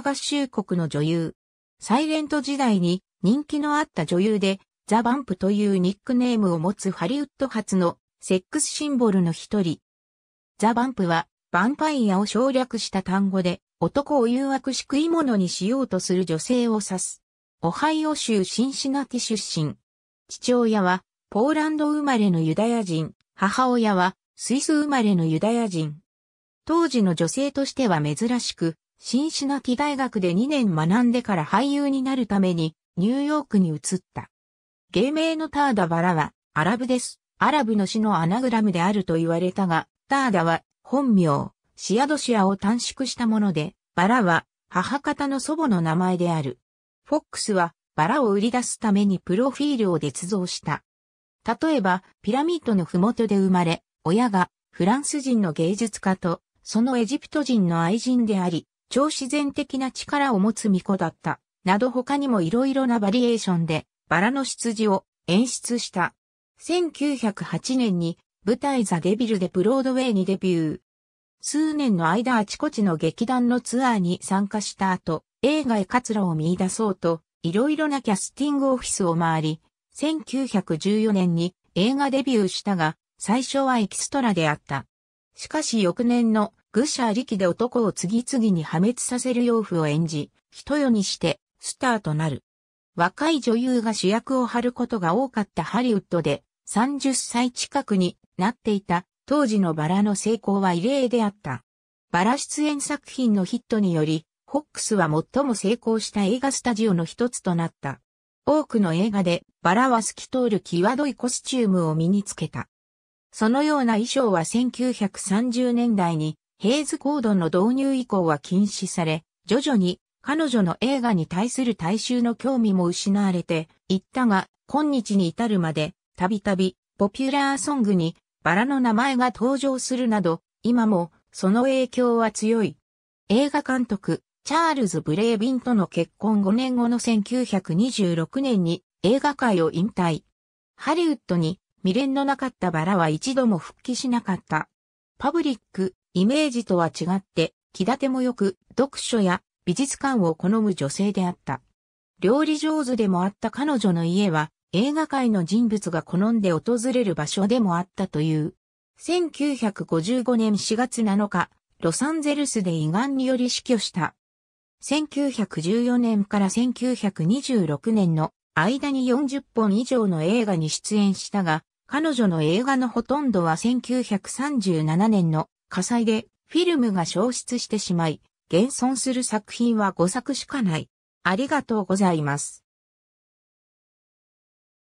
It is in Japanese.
合衆国の女優。サイレント時代に人気のあった女優で、ザ・バンプというニックネームを持つハリウッド発のセックスシンボルの一人。ザ・バンプは、ヴァンパイアを省略した単語で、男を誘惑し食い物にしようとする女性を指す。オハイオ州シンシナティ出身。父親は、ポーランド生まれのユダヤ人、母親は、スイス生まれのユダヤ人。当時の女性としては珍しく、新シナ大学で2年学んでから俳優になるためにニューヨークに移った。芸名のターダバラはアラブです。アラブの詩のアナグラムであると言われたが、ターダは本名、シアドシアを短縮したもので、バラは母方の祖母の名前である。フォックスはバラを売り出すためにプロフィールを捏造した。例えば、ピラミッドの麓で生まれ、親がフランス人の芸術家と、そのエジプト人の愛人であり、超自然的な力を持つ巫女だった、など他にも色々なバリエーションで、バラの出自を演出した。1908年に舞台ザ・デビルでブロードウェイにデビュー。数年の間あちこちの劇団のツアーに参加した後、映画へ活路を見出そうと、いろいろなキャスティングオフィスを回り、1914年に映画デビューしたが、最初はエキストラであった。しかし翌年の愚者力で男を次々に破滅させる養父を演じ、一夜にしてスターとなる。若い女優が主役を張ることが多かったハリウッドで30歳近くになっていた当時のバラの成功は異例であった。バラ出演作品のヒットにより、ホックスは最も成功した映画スタジオの一つとなった。多くの映画でバラは透き通る際どいコスチュームを身につけた。そのような衣装は1930年代にヘイズコードの導入以降は禁止され、徐々に彼女の映画に対する大衆の興味も失われていったが、今日に至るまで、たびたび、ポピュラーソングに、バラの名前が登場するなど、今も、その影響は強い。映画監督、チャールズ・ブレービンとの結婚5年後の1926年に映画界を引退。ハリウッドに未練のなかったバラは一度も復帰しなかった。パブリック、イメージとは違って、気立てもよく、読書や美術館を好む女性であった。料理上手でもあった彼女の家は、映画界の人物が好んで訪れる場所でもあったという。1955年4月7日、ロサンゼルスで胃がんにより死去した。1914年から1926年の間に40本以上の映画に出演したが、彼女の映画のほとんどは1937年の火災でフィルムが消失してしまい、現存する作品は5作しかない。ありがとうございます。